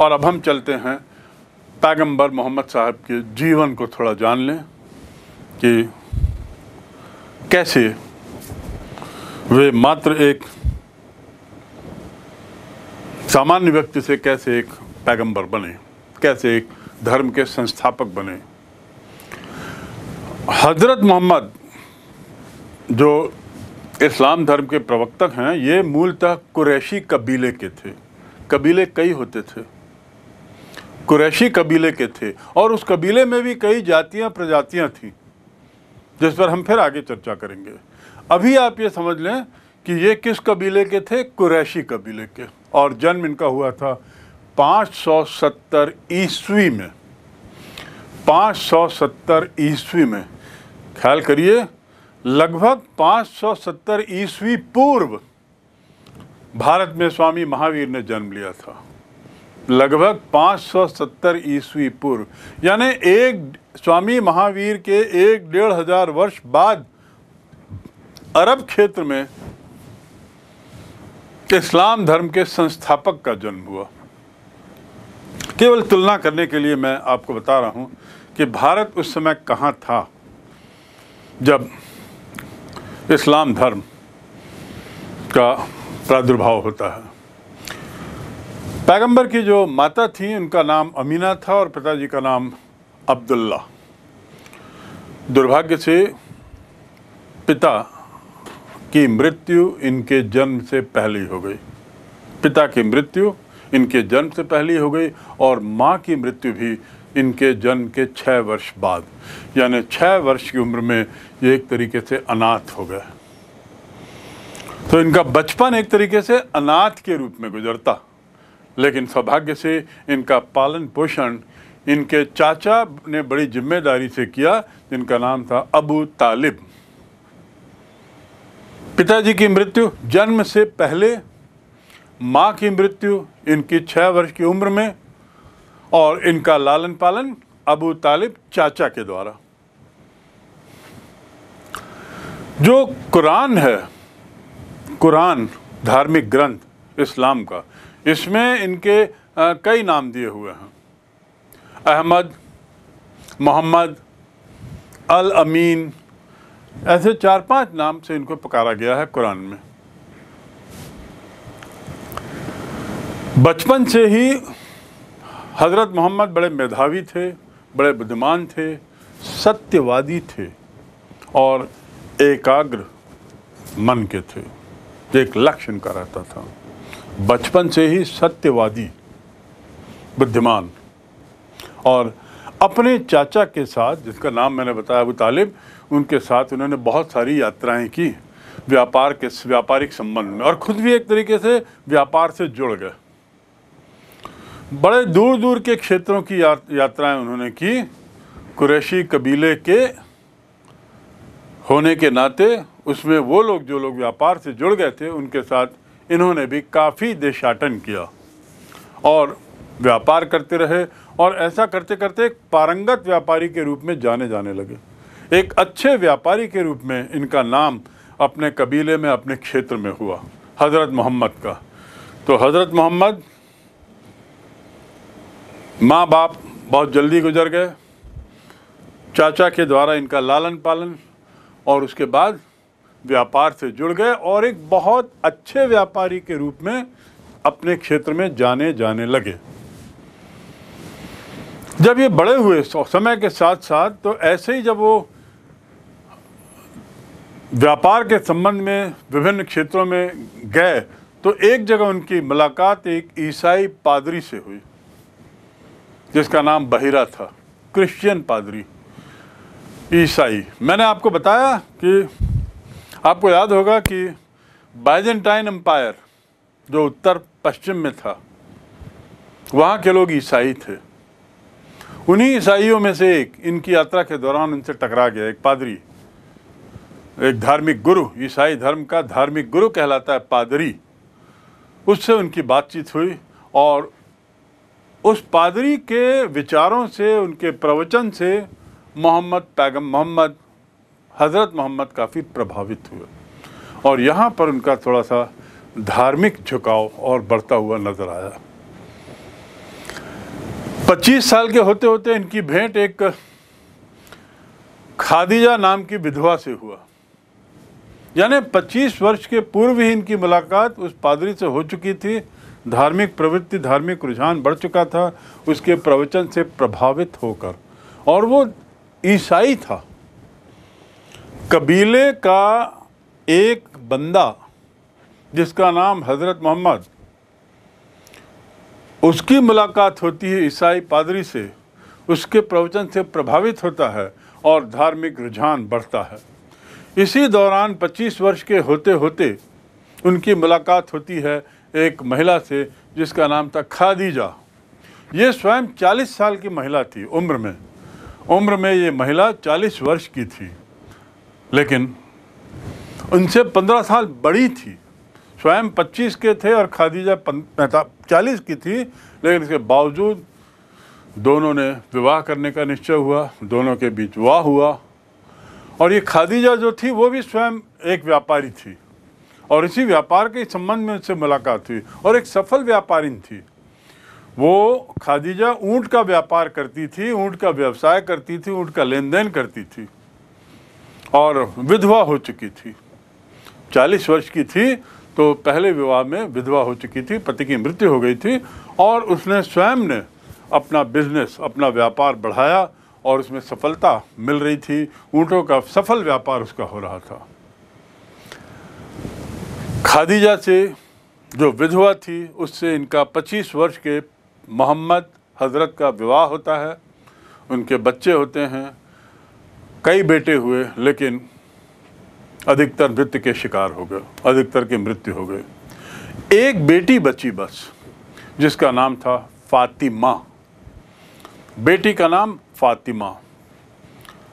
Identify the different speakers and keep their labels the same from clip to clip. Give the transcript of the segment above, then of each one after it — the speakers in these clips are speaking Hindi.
Speaker 1: और अब हम चलते हैं पैगंबर मोहम्मद साहब के जीवन को थोड़ा जान लें कि कैसे वे मात्र एक सामान्य व्यक्ति से कैसे एक पैगंबर बने कैसे एक धर्म के संस्थापक बने हजरत मोहम्मद जो इस्लाम धर्म के प्रवक्तक हैं ये मूलतः कुरैशी कबीले के थे कबीले कई होते थे कुरैशी कबीले के थे और उस कबीले में भी कई जातियां प्रजातियां थीं जिस पर हम फिर आगे चर्चा करेंगे अभी आप ये समझ लें कि ये किस कबीले के थे कुरैशी कबीले के और जन्म इनका हुआ था 570 ईस्वी में 570 ईस्वी में ख्याल करिए लगभग 570 ईस्वी पूर्व भारत में स्वामी महावीर ने जन्म लिया था लगभग 570 ईस्वी पूर्व यानी एक स्वामी महावीर के एक डेढ़ हजार वर्ष बाद अरब क्षेत्र में इस्लाम धर्म के संस्थापक का जन्म हुआ केवल तुलना करने के लिए मैं आपको बता रहा हूँ कि भारत उस समय कहाँ था जब इस्लाम धर्म का प्रादुर्भाव होता है पैगंबर की जो माता थी उनका नाम अमीना था और पिताजी का नाम अब्दुल्ला दुर्भाग्य से पिता की मृत्यु इनके जन्म से पहले हो गई पिता की मृत्यु इनके जन्म से पहले हो गई और माँ की मृत्यु भी इनके जन्म के छः वर्ष बाद यानी छः वर्ष की उम्र में ये एक तरीके से अनाथ हो गए तो इनका बचपन एक तरीके से अनाथ के रूप में गुजरता लेकिन सौभाग्य से इनका पालन पोषण इनके चाचा ने बड़ी जिम्मेदारी से किया जिनका नाम था अबू तालिब पिताजी की मृत्यु जन्म से पहले माँ की मृत्यु इनकी छः वर्ष की उम्र में और इनका लालन पालन अबू तालिब चाचा के द्वारा जो कुरान है कुरान धार्मिक ग्रंथ इस्लाम का इसमें इनके कई नाम दिए हुए हैं अहमद मोहम्मद अल अमीन ऐसे चार पांच नाम से इनको पुकारा गया है कुरान में बचपन से ही हज़रत मोहम्मद बड़े मेधावी थे बड़े बुद्धिमान थे सत्यवादी थे और एकाग्र मन के थे एक लक्ष्य इनका रहता था बचपन से ही सत्यवादी बुद्धिमान और अपने चाचा के साथ जिसका नाम मैंने बताया अबू तालिब उनके साथ उन्होंने बहुत सारी यात्राएं की व्यापार के व्यापारिक संबंध में और ख़ुद भी एक तरीके से व्यापार से जुड़ गए बड़े दूर दूर के क्षेत्रों की यात्राएं उन्होंने की कुरैशी कबीले के होने के नाते उसमें वो लोग जो लोग व्यापार से जुड़ गए थे उनके साथ इन्होंने भी काफ़ी देशाटन किया और व्यापार करते रहे और ऐसा करते करते एक पारंगत व्यापारी के रूप में जाने जाने लगे एक अच्छे व्यापारी के रूप में इनका नाम अपने कबीले में अपने क्षेत्र में हुआ हज़रत मोहम्मद का तो हज़रत मोहम्मद माँ बाप बहुत जल्दी गुजर गए चाचा के द्वारा इनका लालन पालन और उसके बाद व्यापार से जुड़ गए और एक बहुत अच्छे व्यापारी के रूप में अपने क्षेत्र में जाने जाने लगे जब ये बड़े हुए समय के साथ साथ तो ऐसे ही जब वो व्यापार के संबंध में विभिन्न क्षेत्रों में गए तो एक जगह उनकी मुलाकात एक ईसाई पादरी से हुई जिसका नाम बहिरा था क्रिश्चियन पादरी ईसाई मैंने आपको बताया कि आपको याद होगा कि बाइजेंटाइन एम्पायर जो उत्तर पश्चिम में था वहाँ के लोग ईसाई थे उन्हीं ईसाइयों में से एक इनकी यात्रा के दौरान उनसे टकरा गया एक पादरी एक धार्मिक गुरु ईसाई धर्म का धार्मिक गुरु कहलाता है पादरी उससे उनकी बातचीत हुई और उस पादरी के विचारों से उनके प्रवचन से मोहम्मद पैगम मोहम्मद हज़रत मोहम्मद काफ़ी प्रभावित हुए और यहाँ पर उनका थोड़ा सा धार्मिक झुकाव और बढ़ता हुआ नज़र आया 25 साल के होते होते इनकी भेंट एक खादिजा नाम की विधवा से हुआ यानी 25 वर्ष के पूर्व ही इनकी मुलाकात उस पादरी से हो चुकी थी धार्मिक प्रवृत्ति धार्मिक रुझान बढ़ चुका था उसके प्रवचन से प्रभावित होकर और वो ईसाई था कबीले का एक बंदा जिसका नाम हज़रत मोहम्मद उसकी मुलाकात होती है ईसाई पादरी से उसके प्रवचन से प्रभावित होता है और धार्मिक रुझान बढ़ता है इसी दौरान 25 वर्ष के होते होते उनकी मुलाकात होती है एक महिला से जिसका नाम था खादीजा ये स्वयं 40 साल की महिला थी उम्र में उम्र में ये महिला 40 वर्ष की थी लेकिन उनसे पंद्रह साल बड़ी थी स्वयं पच्चीस के थे और खादीजा चालीस की थी लेकिन इसके बावजूद दोनों ने विवाह करने का निश्चय हुआ दोनों के बीच विवाह हुआ और ये खादीजा जो थी वो भी स्वयं एक व्यापारी थी और इसी व्यापार के संबंध में उनसे मुलाकात हुई और एक सफल व्यापारिन थी वो खादीजा ऊँट का व्यापार करती थी ऊँट का व्यवसाय करती थी ऊँट का लेन देन करती थी और विधवा हो चुकी थी चालीस वर्ष की थी तो पहले विवाह में विधवा हो चुकी थी पति की मृत्यु हो गई थी और उसने स्वयं ने अपना बिजनेस अपना व्यापार बढ़ाया और उसमें सफलता मिल रही थी ऊँटों का सफल व्यापार उसका हो रहा था खादीजा से जो विधवा थी उससे इनका 25 वर्ष के मोहम्मद हजरत का विवाह होता है उनके बच्चे होते हैं कई बेटे हुए लेकिन अधिकतर मृत्यु के शिकार हो गए अधिकतर की मृत्यु हो गई एक बेटी बची बस जिसका नाम था फातिमा बेटी का नाम फातिमा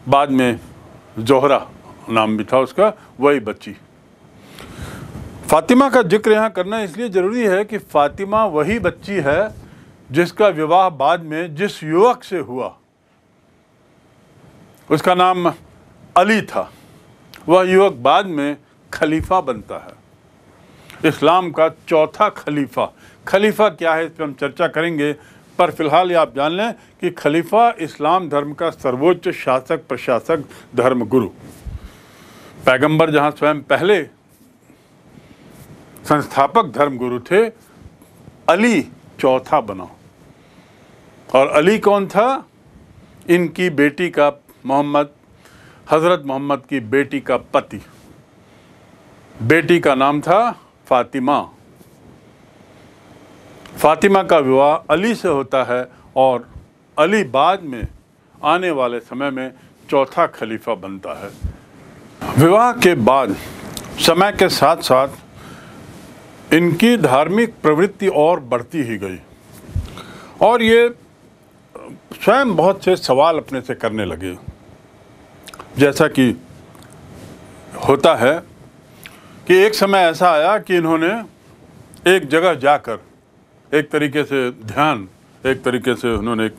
Speaker 1: बाद में जोहरा नाम भी था उसका वही बच्ची फातिमा का जिक्र यहाँ करना इसलिए ज़रूरी है कि फातिमा वही बच्ची है जिसका विवाह बाद में जिस युवक से हुआ उसका नाम अली था वह युवक बाद में खलीफा बनता है इस्लाम का चौथा खलीफा खलीफा क्या है इस पर हम चर्चा करेंगे पर फिलहाल ये आप जान लें कि खलीफा इस्लाम धर्म का सर्वोच्च शासक प्रशासक धर्म गुरु पैगंबर जहाँ स्वयं पहले संस्थापक धर्म गुरु थे अली चौथा बना और अली कौन था इनकी बेटी का मोहम्मद हज़रत मोहम्मद की बेटी का पति बेटी का नाम था फातिमा फातिमा का विवाह अली से होता है और अली बाद में आने वाले समय में चौथा खलीफा बनता है विवाह के बाद समय के साथ साथ इनकी धार्मिक प्रवृत्ति और बढ़ती ही गई और ये स्वयं बहुत से सवाल अपने से करने लगे जैसा कि होता है कि एक समय ऐसा आया कि इन्होंने एक जगह जाकर एक तरीके से ध्यान एक तरीके से उन्होंने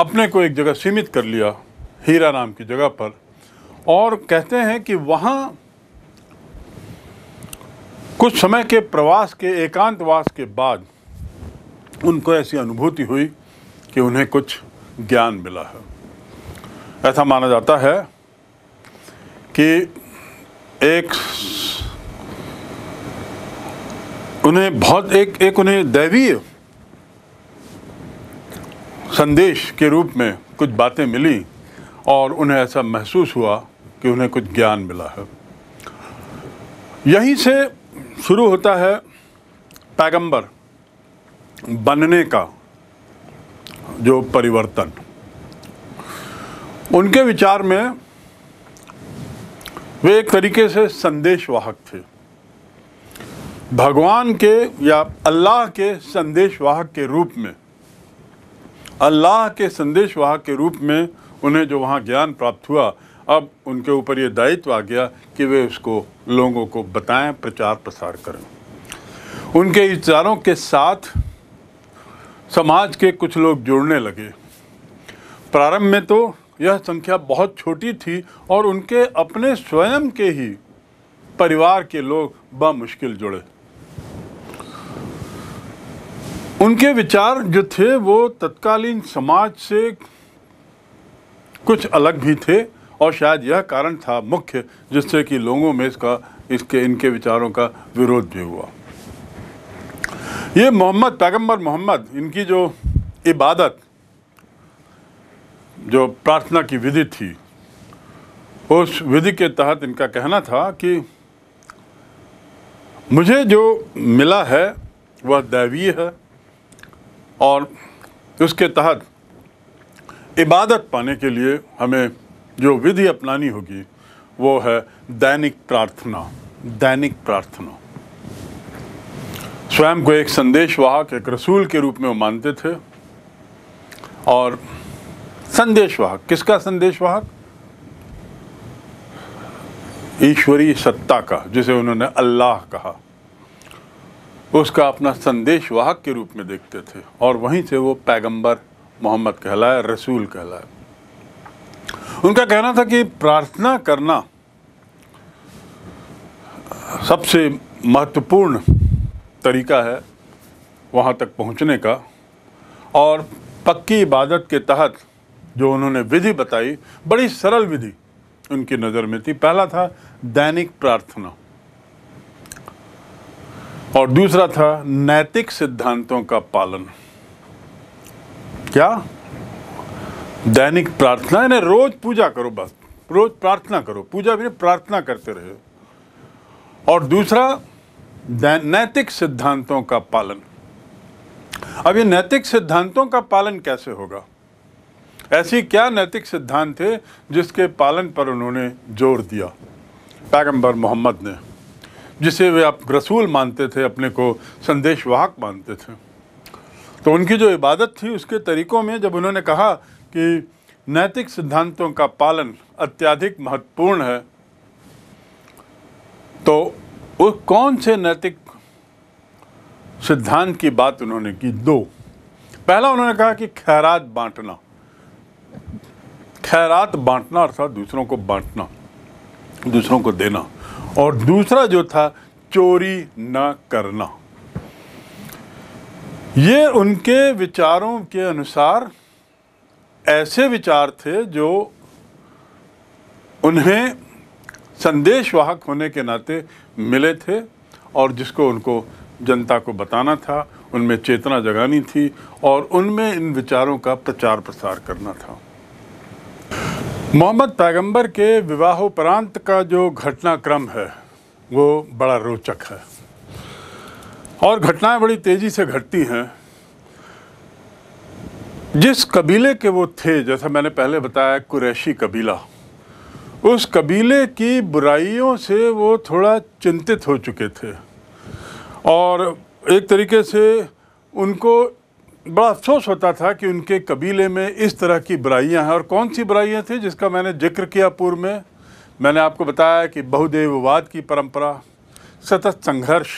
Speaker 1: अपने को एक जगह सीमित कर लिया हीरा नाम की जगह पर और कहते हैं कि वहाँ कुछ समय के प्रवास के एकांतवास के बाद उनको ऐसी अनुभूति हुई कि उन्हें कुछ ज्ञान मिला है ऐसा माना जाता है कि एक उन्हें बहुत एक एक उन्हें दैवीय संदेश के रूप में कुछ बातें मिली और उन्हें ऐसा महसूस हुआ कि उन्हें कुछ ज्ञान मिला है यहीं से शुरू होता है पैगंबर बनने का जो परिवर्तन उनके विचार में वे एक तरीके से संदेशवाहक थे भगवान के या अल्लाह के संदेशवाहक के रूप में अल्लाह के संदेश वाहक के रूप में उन्हें जो वहाँ ज्ञान प्राप्त हुआ अब उनके ऊपर ये दायित्व आ गया कि वे उसको लोगों को बताएं प्रचार प्रसार करें उनके विचारों के साथ समाज के कुछ लोग जुड़ने लगे प्रारंभ में तो यह संख्या बहुत छोटी थी और उनके अपने स्वयं के ही परिवार के लोग बमुश्किल जुड़े उनके विचार जो थे वो तत्कालीन समाज से कुछ अलग भी थे और शायद यह कारण था मुख्य जिससे कि लोगों में इसका इसके इनके विचारों का विरोध भी हुआ ये मोहम्मद पैगंबर मोहम्मद इनकी जो इबादत जो प्रार्थना की विधि थी उस विधि के तहत इनका कहना था कि मुझे जो मिला है वह दैवीय है और उसके तहत इबादत पाने के लिए हमें जो विधि अपनानी होगी वो है दैनिक प्रार्थना दैनिक प्रार्थना स्वयं को एक संदेशवाहक एक रसूल के रूप में वो मानते थे और संदेशवाहक किसका संदेशवाहक ईश्वरीय सत्ता का जिसे उन्होंने अल्लाह कहा उसका अपना संदेशवाहक के रूप में देखते थे और वहीं से वो पैगंबर मोहम्मद कहलाए रसूल कहलाए उनका कहना था कि प्रार्थना करना सबसे महत्वपूर्ण तरीका है वहाँ तक पहुँचने का और पक्की इबादत के तहत जो उन्होंने विधि बताई बड़ी सरल विधि उनकी नज़र में थी पहला था दैनिक प्रार्थना और दूसरा था नैतिक सिद्धांतों का पालन क्या दैनिक प्रार्थना यानी रोज पूजा करो बस रोज प्रार्थना करो पूजा भी प्रार्थना करते रहे और दूसरा नैतिक सिद्धांतों का पालन अब ये नैतिक सिद्धांतों का पालन कैसे होगा ऐसी क्या नैतिक सिद्धांत थे जिसके पालन पर उन्होंने जोर दिया पैगंबर मोहम्मद ने जिसे वे आप रसूल मानते थे अपने को संदेशवाहक मानते थे तो उनकी जो इबादत थी उसके तरीक़ों में जब उन्होंने कहा कि नैतिक सिद्धांतों का पालन अत्याधिक महत्वपूर्ण है तो वो कौन से नैतिक सिद्धांत की बात उन्होंने की दो पहला उन्होंने कहा कि खैरात बांटना खैरात बांटना था दूसरों को बांटना दूसरों को देना और दूसरा जो था चोरी न करना ये उनके विचारों के अनुसार ऐसे विचार थे जो उन्हें संदेशवाहक होने के नाते मिले थे और जिसको उनको जनता को बताना था उनमें चेतना जगानी थी और उनमें इन विचारों का प्रचार प्रसार करना था मोहम्मद पैगंबर के विवाहोपरांत का जो घटनाक्रम है वो बड़ा रोचक है और घटनाएं बड़ी तेज़ी से घटती हैं जिस कबीले के वो थे जैसा मैंने पहले बताया कुरैशी कबीला उस कबीले की बुराइयों से वो थोड़ा चिंतित हो चुके थे और एक तरीके से उनको बड़ा अफसोस होता था कि उनके कबीले में इस तरह की बुराइयाँ हैं और कौन सी बुराइयाँ थी जिसका मैंने जिक्र किया पूर्व में मैंने आपको बताया कि बहुदेववाद की परंपरा सतत संघर्ष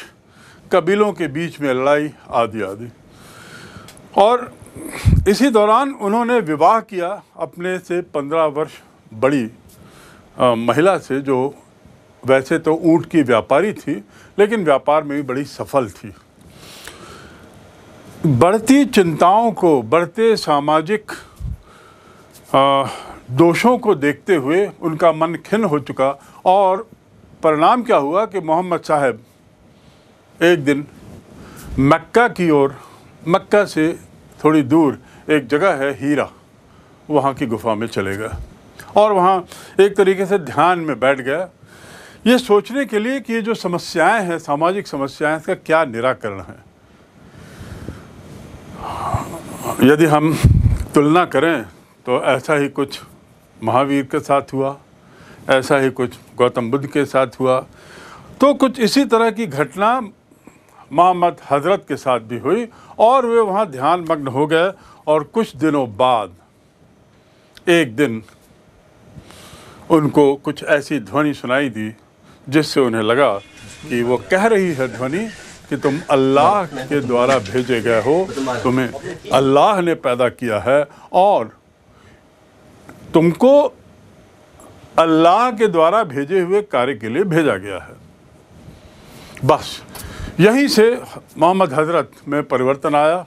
Speaker 1: कबीलों के बीच में लड़ाई आदि आदि और इसी दौरान उन्होंने विवाह किया अपने से पंद्रह वर्ष बड़ी आ, महिला से जो वैसे तो ऊँट की व्यापारी थी लेकिन व्यापार में भी बड़ी सफल थी बढ़ती चिंताओं को बढ़ते सामाजिक दोषों को देखते हुए उनका मन खिन हो चुका और परिणाम क्या हुआ कि मोहम्मद साहब एक दिन मक्का की ओर मक्का से थोड़ी दूर एक जगह है हीरा वहाँ की गुफा में चले गए और वहाँ एक तरीके से ध्यान में बैठ गया ये सोचने के लिए कि ये जो समस्याएं हैं सामाजिक समस्याएं इसका क्या निराकरण है यदि हम तुलना करें तो ऐसा ही कुछ महावीर के साथ हुआ ऐसा ही कुछ गौतम बुद्ध के साथ हुआ तो कुछ इसी तरह की घटना मोहम्मद हजरत के साथ भी हुई और वे वहाँ ध्यान मग्न हो गए और कुछ दिनों बाद एक दिन उनको कुछ ऐसी ध्वनि सुनाई दी जिससे उन्हें लगा कि वो कह रही है ध्वनि कि तुम अल्लाह के द्वारा भेजे गए हो तुम्हें अल्लाह ने पैदा किया है और तुमको अल्लाह के द्वारा भेजे हुए कार्य के लिए भेजा गया है बस यहीं से मोहम्मद हजरत में परिवर्तन आया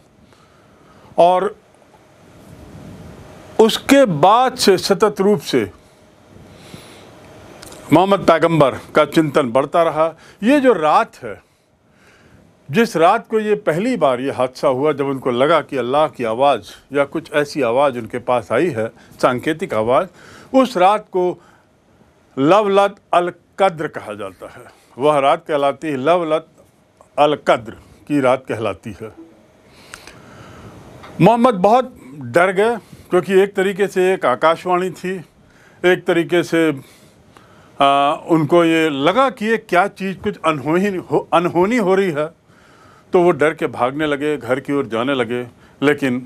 Speaker 1: और उसके बाद से सतत रूप से मोहम्मद पैगंबर का चिंतन बढ़ता रहा ये जो रात है जिस रात को ये पहली बार ये हादसा हुआ जब उनको लगा कि अल्लाह की आवाज़ या कुछ ऐसी आवाज़ उनके पास आई है सांकेतिक आवाज़ उस रात को लवलत अलकद्र कहा जाता है वह रात कहलाती है लवलत अलकद्र की रात कहलाती है मोहम्मद बहुत डर गए क्योंकि एक तरीके से एक आकाशवाणी थी एक तरीके से आ, उनको ये लगा कि ये क्या चीज़ कुछ अनहोनी हो अनहोनी हो रही है तो वो डर के भागने लगे घर की ओर जाने लगे लेकिन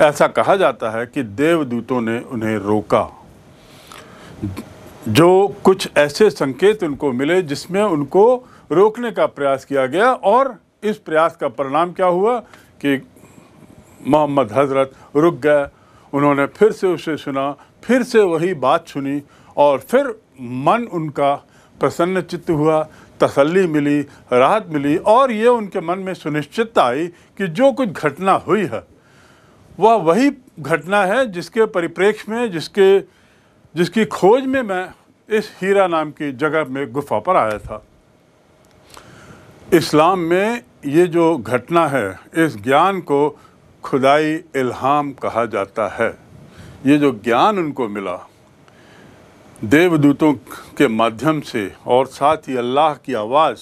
Speaker 1: ऐसा कहा जाता है कि देवदूतों ने उन्हें रोका जो कुछ ऐसे संकेत उनको मिले जिसमें उनको रोकने का प्रयास किया गया और इस प्रयास का परिणाम क्या हुआ कि मोहम्मद हजरत रुक गए उन्होंने फिर से उसे सुना फिर से वही बात सुनी और फिर मन उनका प्रसन्न चित्त हुआ तसल्ली मिली राहत मिली और ये उनके मन में सुनिश्चितता आई कि जो कुछ घटना हुई है वह वही घटना है जिसके परिप्रेक्ष्य में जिसके जिसकी खोज में मैं इस हीरा नाम की जगह में गुफा पर आया था इस्लाम में ये जो घटना है इस ज्ञान को खुदाई इल्हाम कहा जाता है ये जो ज्ञान उनको मिला देवदूतों के माध्यम से और साथ ही अल्लाह की आवाज़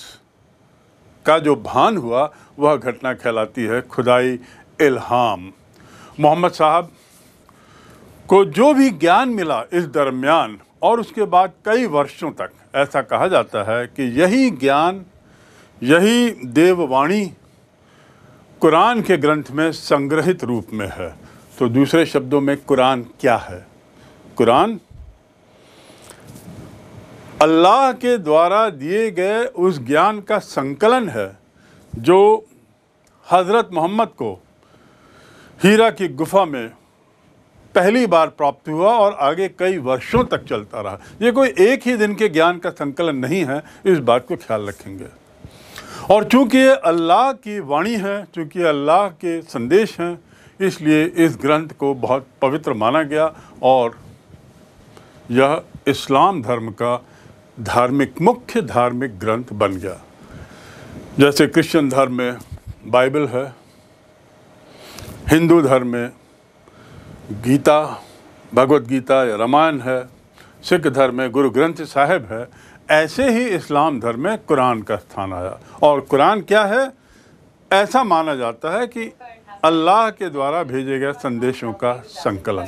Speaker 1: का जो भान हुआ वह घटना कहलाती है खुदाई इल्हाम मोहम्मद साहब को जो भी ज्ञान मिला इस दरमियान और उसके बाद कई वर्षों तक ऐसा कहा जाता है कि यही ज्ञान यही देववाणी कुरान के ग्रंथ में संग्रहित रूप में है तो दूसरे शब्दों में कुरान क्या है कुरान अल्लाह के द्वारा दिए गए उस ज्ञान का संकलन है जो हज़रत मोहम्मद को हीरा की गुफा में पहली बार प्राप्त हुआ और आगे कई वर्षों तक चलता रहा ये कोई एक ही दिन के ज्ञान का संकलन नहीं है इस बात को ख्याल रखेंगे और चूंकि ये अल्लाह की वाणी है चूंकि अल्लाह के संदेश हैं इसलिए इस ग्रंथ को बहुत पवित्र माना गया और यह इस्लाम धर्म का धार्मिक मुख्य धार्मिक ग्रंथ बन गया जैसे क्रिश्चियन धर्म में बाइबल है हिंदू धर्म में गीता भगवत गीता या रामायण है सिख धर्म में गुरु ग्रंथ साहिब है ऐसे ही इस्लाम धर्म में कुरान का स्थान आया और कुरान क्या है ऐसा माना जाता है कि अल्लाह के द्वारा भेजे गए संदेशों का संकलन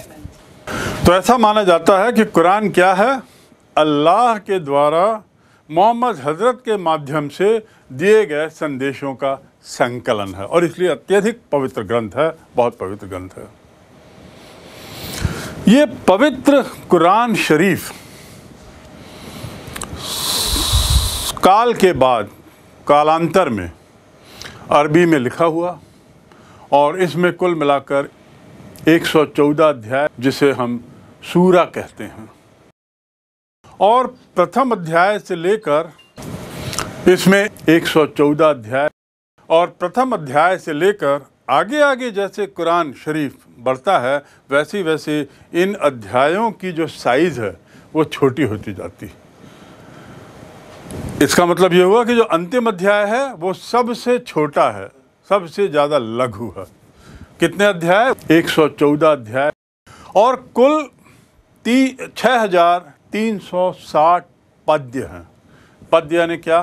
Speaker 1: तो ऐसा माना जाता है कि कुरान क्या है अल्लाह के द्वारा मोहम्मद हजरत के माध्यम से दिए गए संदेशों का संकलन है और इसलिए अत्यधिक पवित्र ग्रंथ है बहुत पवित्र ग्रंथ है ये पवित्र कुरान शरीफ काल के बाद कालांतर में अरबी में लिखा हुआ और इसमें कुल मिलाकर 114 अध्याय जिसे हम सूरा कहते हैं और प्रथम अध्याय से लेकर इसमें 114 अध्याय और प्रथम अध्याय से लेकर आगे आगे जैसे कुरान शरीफ बढ़ता है वैसे वैसे इन अध्यायों की जो साइज़ है वो छोटी होती जाती है इसका मतलब ये हुआ कि जो अंतिम अध्याय है वो सबसे छोटा है सबसे ज़्यादा लघु है कितने अध्याय 114 अध्याय और कुल ती छः हज़ार 360 पद्य हैं पद्य यानी क्या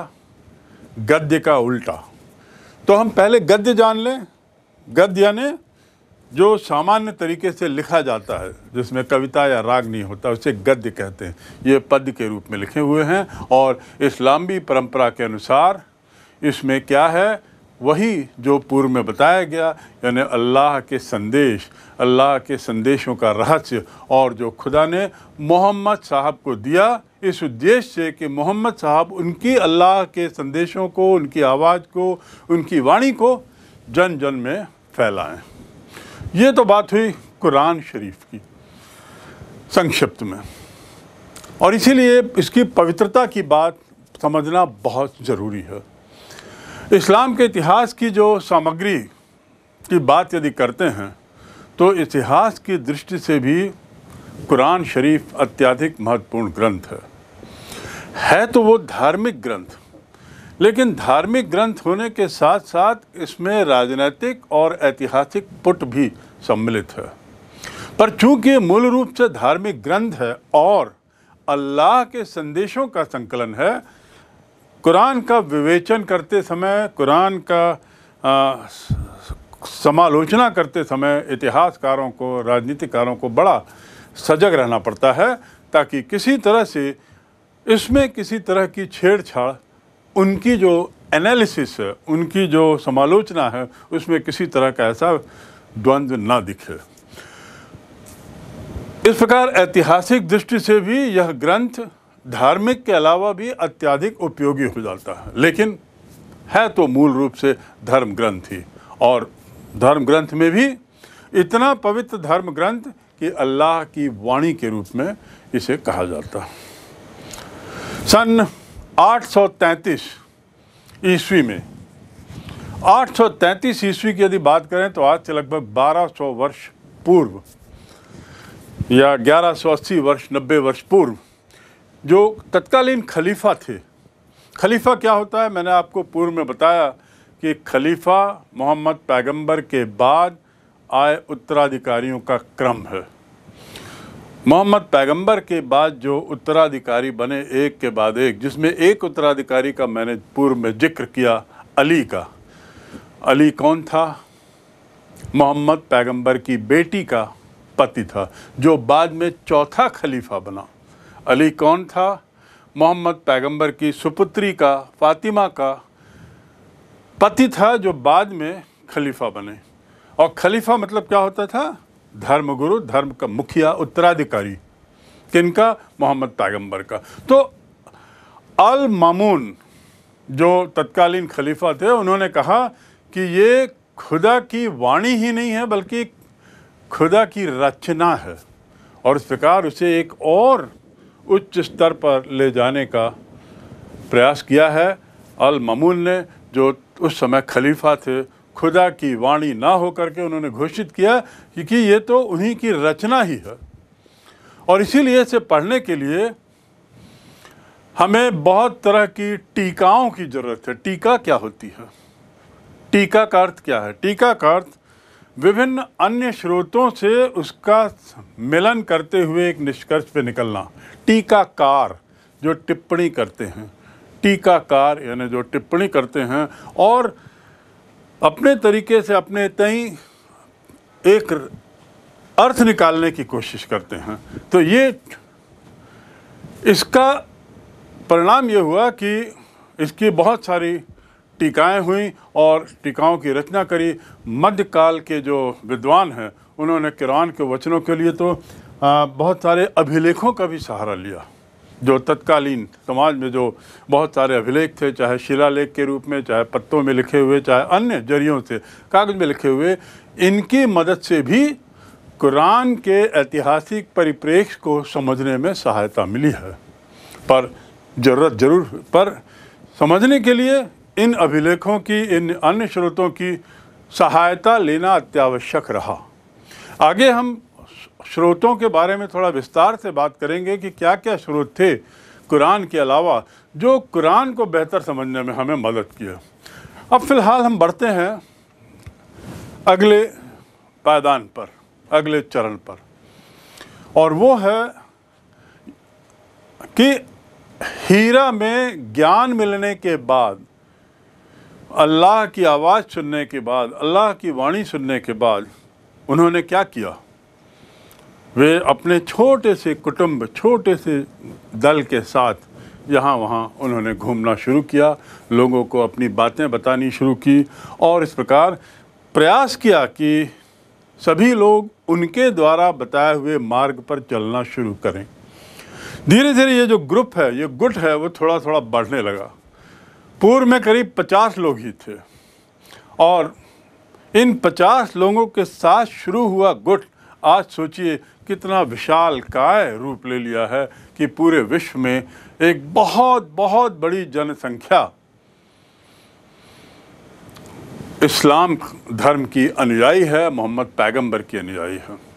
Speaker 1: गद्य का उल्टा तो हम पहले गद्य जान लें गद्य यानी जो सामान्य तरीके से लिखा जाता है जिसमें कविता या राग नहीं होता उसे गद्य कहते हैं ये पद्य के रूप में लिखे हुए हैं और इस्लामी परंपरा के अनुसार इसमें क्या है वही जो पूर्व में बताया गया यानी अल्लाह के संदेश अल्लाह के संदेशों का रहस्य और जो खुदा ने मोहम्मद साहब को दिया इस उद्देश्य से कि मोहम्मद साहब उनकी अल्लाह के संदेशों को उनकी आवाज़ को उनकी वाणी को जन जन में फैलाएं ये तो बात हुई कुरान शरीफ की संक्षिप्त में और इसीलिए इसकी पवित्रता की बात समझना बहुत ज़रूरी है तो इस्लाम के इतिहास की जो सामग्री की बात यदि करते हैं तो इतिहास की दृष्टि से भी कुरान शरीफ अत्यधिक महत्वपूर्ण ग्रंथ है है तो वो धार्मिक ग्रंथ लेकिन धार्मिक ग्रंथ होने के साथ साथ इसमें राजनैतिक और ऐतिहासिक पुट भी सम्मिलित है पर चूंकि मूल रूप से धार्मिक ग्रंथ है और अल्लाह के संदेशों का संकलन है कुरान का विवेचन करते समय कुरान का समालोचना करते समय इतिहासकारों को राजनीतिकारों को बड़ा सजग रहना पड़ता है ताकि किसी तरह से इसमें किसी तरह की छेड़छाड़ उनकी जो एनालिसिस है उनकी जो समालोचना है उसमें किसी तरह का ऐसा द्वंद्व ना दिखे इस प्रकार ऐतिहासिक दृष्टि से भी यह ग्रंथ धार्मिक के अलावा भी अत्याधिक उपयोगी हो जाता है लेकिन है तो मूल रूप से धर्म ग्रंथ ही और धर्म ग्रंथ में भी इतना पवित्र धर्म ग्रंथ कि अल्लाह की वाणी के रूप में इसे कहा जाता सन 833 ईस्वी में 833 ईस्वी की यदि बात करें तो आज से लगभग 1200 वर्ष पूर्व या 1180 वर्ष 90 वर्ष पूर्व जो तत्कालीन खलीफा थे खलीफा क्या होता है मैंने आपको पूर्व में बताया कि खलीफा मोहम्मद पैगंबर के बाद आए उत्तराधिकारियों का क्रम है मोहम्मद पैगंबर के बाद जो उत्तराधिकारी बने एक के बाद एक जिसमें एक उत्तराधिकारी का मैंने पूर्व में जिक्र किया अली का अली कौन था मोहम्मद पैगंबर की बेटी का पति था जो बाद में चौथा खलीफा बना अली कौन था मोहम्मद पैगंबर की सुपुत्री का फातिमा का पति था जो बाद में खलीफा बने और खलीफा मतलब क्या होता था धर्मगुरु धर्म का मुखिया उत्तराधिकारी किनका मोहम्मद पैगंबर का तो अल मामून जो तत्कालीन खलीफा थे उन्होंने कहा कि ये खुदा की वाणी ही नहीं है बल्कि खुदा की रचना है और इस प्रकार उसे एक और उच्च स्तर पर ले जाने का प्रयास किया है अल ममून ने जो उस समय खलीफा थे खुदा की वाणी ना होकर के उन्होंने घोषित किया क्योंकि ये तो उन्हीं की रचना ही है और इसीलिए इसे पढ़ने के लिए हमें बहुत तरह की टीकाओं की ज़रूरत है टीका क्या होती है टीका का अर्थ क्या है टीका का अर्थ विभिन्न अन्य स्रोतों से उसका मिलन करते हुए एक निष्कर्ष पे निकलना टीकाकार जो टिप्पणी करते हैं टीकाकार यानी जो टिप्पणी करते हैं और अपने तरीके से अपने तई एक अर्थ निकालने की कोशिश करते हैं तो ये इसका परिणाम ये हुआ कि इसकी बहुत सारी टीकाएँ हुई और टीकाओं की रचना करी मध्यकाल के जो विद्वान हैं उन्होंने किरान के वचनों के लिए तो आ, बहुत सारे अभिलेखों का भी सहारा लिया जो तत्कालीन समाज में जो बहुत सारे अभिलेख थे चाहे शिलालेख के रूप में चाहे पत्तों में लिखे हुए चाहे अन्य जरियों से कागज़ में लिखे हुए इनकी मदद से भी कुरान के ऐतिहासिक परिप्रेक्ष्य को समझने में सहायता मिली है पर ज़रूरत जरूर पर समझने के लिए इन अभिलेखों की इन अन्य स्रोतों की सहायता लेना अत्यावश्यक रहा आगे हम स्रोतों के बारे में थोड़ा विस्तार से बात करेंगे कि क्या क्या स्रोत थे कुरान के अलावा जो कुरान को बेहतर समझने में हमें मदद किया अब फ़िलहाल हम बढ़ते हैं अगले पायदान पर अगले चरण पर और वो है कि हीरा में ज्ञान मिलने के बाद अल्लाह की आवाज़ सुनने के बाद अल्लाह की वाणी सुनने के बाद उन्होंने क्या किया वे अपने छोटे से कुटुंब छोटे से दल के साथ यहाँ वहाँ उन्होंने घूमना शुरू किया लोगों को अपनी बातें बतानी शुरू की और इस प्रकार प्रयास किया कि सभी लोग उनके द्वारा बताए हुए मार्ग पर चलना शुरू करें धीरे धीरे ये जो ग्रुप है ये गुट है वो थोड़ा थोड़ा बढ़ने लगा पूर्व में करीब पचास लोग ही थे और इन पचास लोगों के साथ शुरू हुआ गुट आज सोचिए कितना विशाल काय रूप ले लिया है कि पूरे विश्व में एक बहुत बहुत बड़ी जनसंख्या इस्लाम धर्म की अनुयायी है मोहम्मद पैगंबर की अनुयायी है